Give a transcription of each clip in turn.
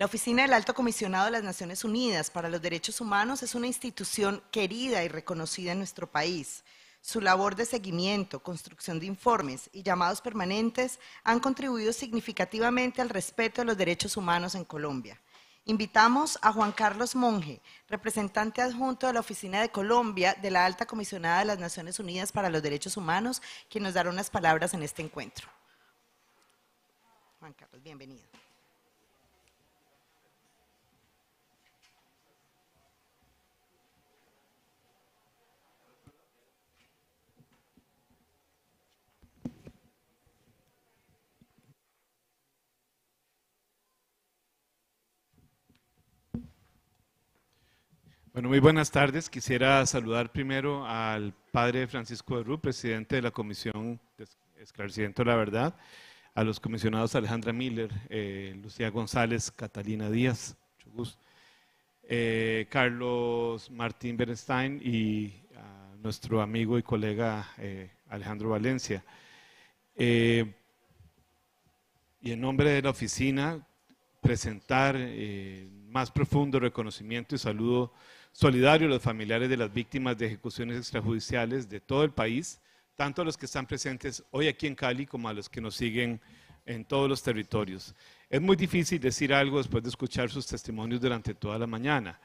La Oficina del Alto Comisionado de las Naciones Unidas para los Derechos Humanos es una institución querida y reconocida en nuestro país. Su labor de seguimiento, construcción de informes y llamados permanentes han contribuido significativamente al respeto de los derechos humanos en Colombia. Invitamos a Juan Carlos Monge, representante adjunto de la Oficina de Colombia de la Alta Comisionada de las Naciones Unidas para los Derechos Humanos, quien nos dará unas palabras en este encuentro. Juan Carlos, bienvenido. Bueno, muy buenas tardes. Quisiera saludar primero al padre Francisco Ru presidente de la Comisión de Esclarecimiento de la Verdad, a los comisionados Alejandra Miller, eh, Lucía González, Catalina Díaz, eh, Carlos Martín Bernstein y a nuestro amigo y colega eh, Alejandro Valencia. y en nombre de la oficina, presentar eh, más profundo reconocimiento y saludo solidario a los familiares de las víctimas de ejecuciones extrajudiciales de todo el país, tanto a los que están presentes hoy aquí en Cali como a los que nos siguen en todos los territorios. Es muy difícil decir algo después de escuchar sus testimonios durante toda la mañana,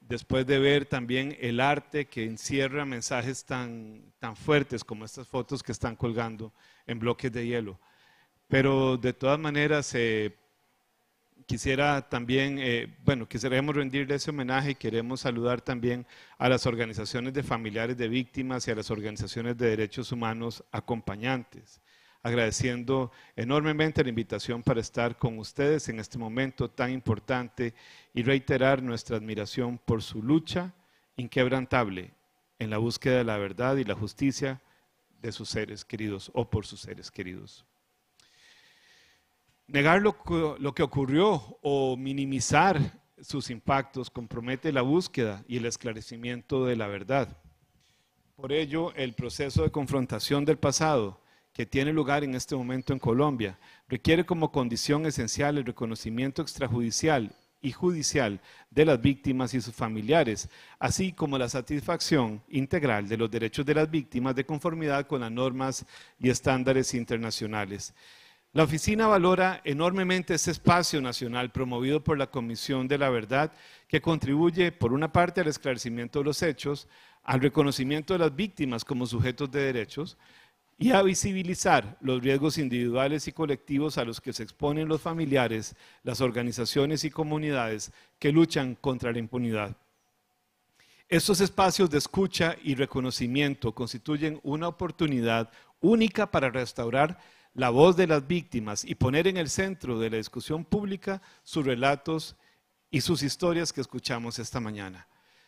después de ver también el arte que encierra mensajes tan, tan fuertes como estas fotos que están colgando en bloques de hielo. Pero de todas maneras, se eh, quisiera también, eh, bueno, quisiéramos rendirle ese homenaje y queremos saludar también a las organizaciones de familiares de víctimas y a las organizaciones de derechos humanos acompañantes, agradeciendo enormemente la invitación para estar con ustedes en este momento tan importante y reiterar nuestra admiración por su lucha inquebrantable en la búsqueda de la verdad y la justicia de sus seres queridos o por sus seres queridos. Negar lo, que ocurrió o minimizar sus impactos compromete la búsqueda y el esclarecimiento de la verdad. Por ello, el proceso de confrontación del pasado que tiene lugar en este momento en Colombia requiere como condición esencial el reconocimiento extrajudicial y judicial de las víctimas y sus familiares, así como la satisfacción integral de los derechos de las víctimas de conformidad con las normas y estándares internacionales. La oficina valora enormemente este espacio nacional promovido por la Comisión de la Verdad, que contribuye, por una parte, al esclarecimiento de los hechos, al reconocimiento de las víctimas como sujetos de derechos y a visibilizar los riesgos individuales y colectivos a los que se exponen los familiares, las organizaciones y comunidades que luchan contra la impunidad. Estos espacios de escucha y reconocimiento constituyen una oportunidad única para restaurar la voz de las víctimas y poner en el centro de la discusión pública sus relatos y sus historias que escuchamos esta mañana.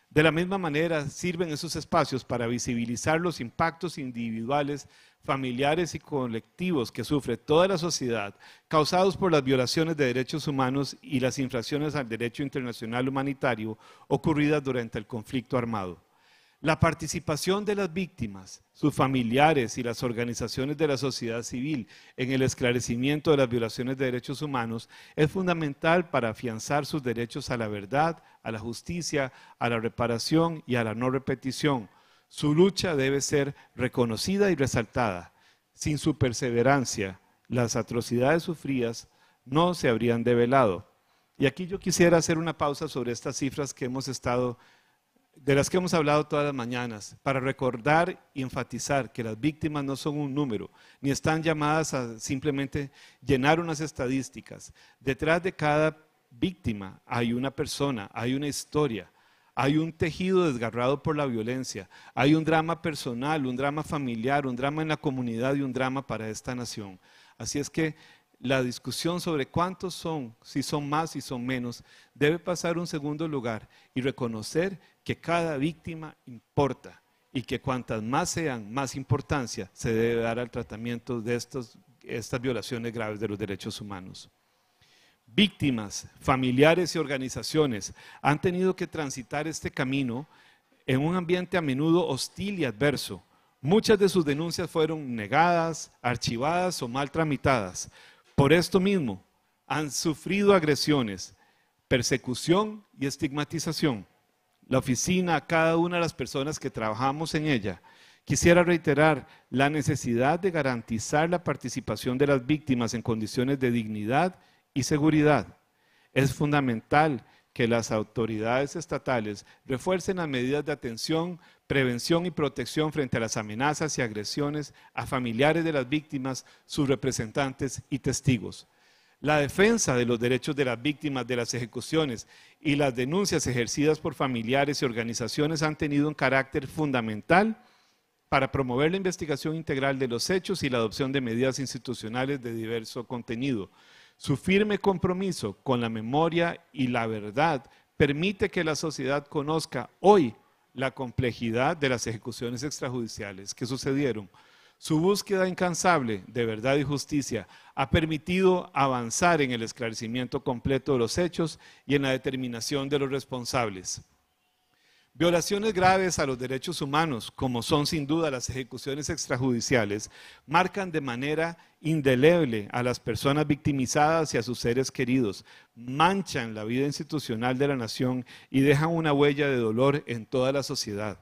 De la misma manera, sirven esos espacios para visibilizar los impactos individuales, familiares y colectivos que sufre toda la sociedad, causados por las violaciones de derechos humanos y las infracciones al derecho internacional humanitario ocurridas durante el conflicto armado. La participación de las víctimas, sus familiares y las organizaciones de la sociedad civil en el esclarecimiento de las violaciones de derechos humanos es fundamental para afianzar sus derechos a la verdad, a la justicia, a la reparación y a la no repetición. Su lucha debe ser reconocida y resaltada. Sin su perseverancia, las atrocidades sufridas no se habrían develado. Y aquí yo quisiera hacer una pausa sobre estas cifras que hemos estado de las que hemos hablado todas las mañanas, para recordar y enfatizar que las víctimas no son un número, ni están llamadas a simplemente llenar unas estadísticas. Detrás de cada víctima hay una persona, hay una historia, hay un tejido desgarrado por la violencia, hay un drama personal, un drama familiar, un drama en la comunidad y un drama para esta nación. Así es que la discusión sobre cuántos son, si son más, si son menos, debe pasar un segundo lugar y reconocer que cada víctima importa y que cuantas más sean, más importancia se debe dar al tratamiento de estas violaciones graves de los derechos humanos. Víctimas, familiares y organizaciones han tenido que transitar este camino en un ambiente a menudo hostil y adverso. Muchas de sus denuncias fueron negadas, archivadas o mal tramitadas. Por esto mismo, han sufrido agresiones, persecución y estigmatización la oficina, a cada una de las personas que trabajamos en ella. Quisiera reiterar la necesidad de garantizar la participación de las víctimas en condiciones de dignidad y seguridad. Es fundamental que las autoridades estatales refuercen las medidas de atención, prevención y protección frente a las amenazas y agresiones a familiares de las víctimas, sus representantes y testigos. La defensa de los derechos de las víctimas de las ejecuciones y las denuncias ejercidas por familiares y organizaciones han tenido un carácter fundamental para promover la investigación integral de los hechos y la adopción de medidas institucionales de diverso contenido. Su firme compromiso con la memoria y la verdad permite que la sociedad conozca hoy la complejidad de las ejecuciones extrajudiciales que sucedieron su búsqueda incansable de verdad y justicia ha permitido avanzar en el esclarecimiento completo de los hechos y en la determinación de los responsables. Violaciones graves a los derechos humanos, como son sin duda las ejecuciones extrajudiciales, marcan de manera indeleble a las personas victimizadas y a sus seres queridos, manchan la vida institucional de la nación y dejan una huella de dolor en toda la sociedad.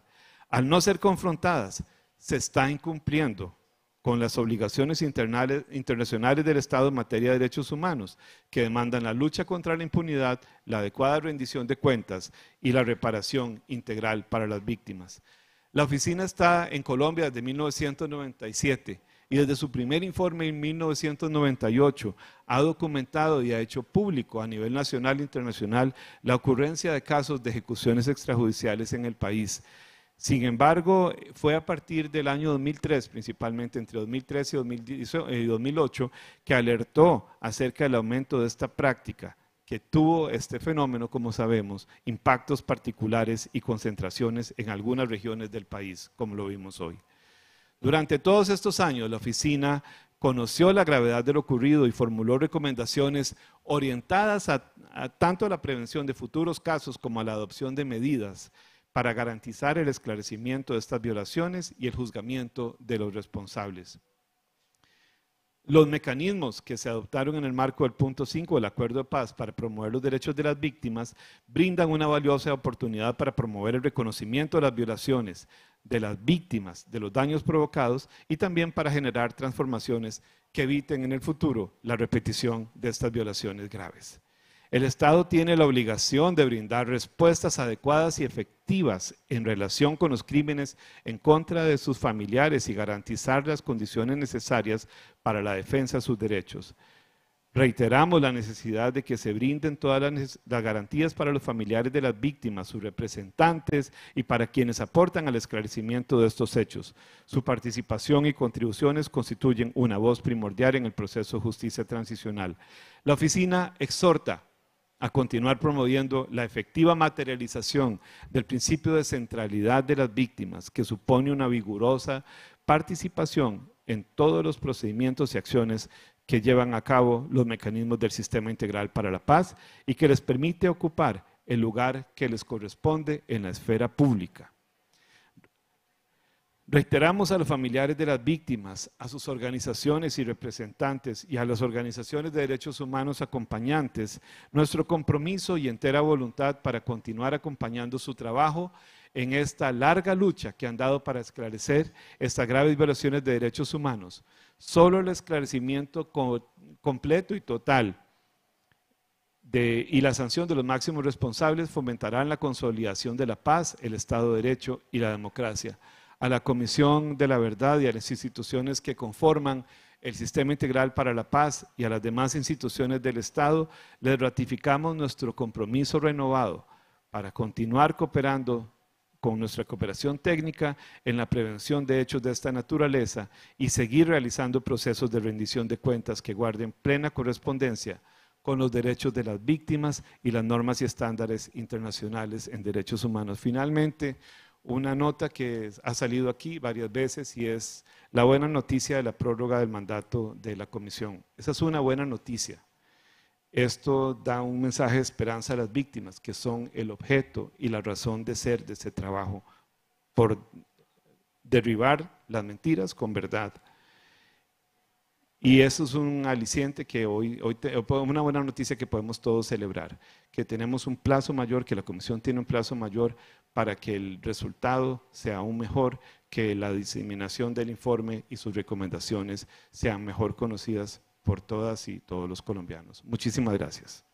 Al no ser confrontadas, se está incumpliendo con las obligaciones internacionales del Estado en materia de derechos humanos, que demandan la lucha contra la impunidad, la adecuada rendición de cuentas y la reparación integral para las víctimas. La oficina está en Colombia desde 1997 y desde su primer informe en 1998 ha documentado y ha hecho público a nivel nacional e internacional la ocurrencia de casos de ejecuciones extrajudiciales en el país sin embargo, fue a partir del año 2003, principalmente entre 2003 y 2008, eh, que alertó acerca del aumento de esta práctica, que tuvo este fenómeno, como sabemos, impactos particulares y concentraciones en algunas regiones del país, como lo vimos hoy. Durante todos estos años, la oficina conoció la gravedad de lo ocurrido y formuló recomendaciones orientadas tanto a la prevención de futuros casos como a la adopción de medidas para garantizar el esclarecimiento de estas violaciones y el juzgamiento de los responsables. Los mecanismos que se adoptaron en el marco del punto 5 del Acuerdo de Paz para promover los derechos de las víctimas brindan una valiosa oportunidad para promover el reconocimiento de las violaciones de las víctimas, de los daños provocados y también para generar transformaciones que eviten en el futuro la repetición de estas violaciones graves. El Estado tiene la obligación de brindar respuestas adecuadas y efectivas en relación con los crímenes en contra de sus familiares y garantizar las condiciones necesarias para la defensa de sus derechos. Reiteramos la necesidad de que se brinden todas las, garantías para los familiares de las víctimas, sus representantes y para quienes aportan al esclarecimiento de estos hechos. Su participación y contribuciones constituyen una voz primordial en el proceso de justicia transicional. La oficina exhorta a continuar promoviendo la efectiva materialización del principio de centralidad de las víctimas, que supone una vigorosa participación en todos los procedimientos y acciones que llevan a cabo los mecanismos del Sistema Integral para la Paz y que les permite ocupar el lugar que les corresponde en la esfera pública. Reiteramos a los familiares de las víctimas, a sus organizaciones y representantes y a las organizaciones de derechos humanos acompañantes nuestro compromiso y entera voluntad para continuar acompañando su trabajo en esta larga lucha que han dado para esclarecer estas graves violaciones de derechos humanos. Solo el esclarecimiento completo y total y la sanción de los máximos responsables fomentarán la consolidación de la paz, el Estado de Derecho y la democracia a la Comisión de la Verdad y a las instituciones que conforman el Sistema Integral para la Paz y a las demás instituciones del Estado, les ratificamos nuestro compromiso renovado para continuar cooperando con nuestra cooperación técnica en la prevención de hechos de esta naturaleza y seguir realizando procesos de rendición de cuentas que guarden plena correspondencia con los derechos de las víctimas y las normas y estándares internacionales en derechos humanos. Finalmente, una nota que ha salido aquí varias veces y es la buena noticia de la prórroga del mandato de la comisión. Esa es una buena noticia. Esto da un mensaje de esperanza a las víctimas, que son el objeto y la razón de ser de este trabajo, por derribar las mentiras con verdad. Y eso es un aliciente que hoy, una buena noticia que podemos todos celebrar, que tenemos un plazo mayor, que la Comisión tiene un plazo mayor para que el resultado sea aún mejor, que la diseminación del informe y sus recomendaciones sean mejor conocidas por todas y todos los colombianos. Muchísimas gracias.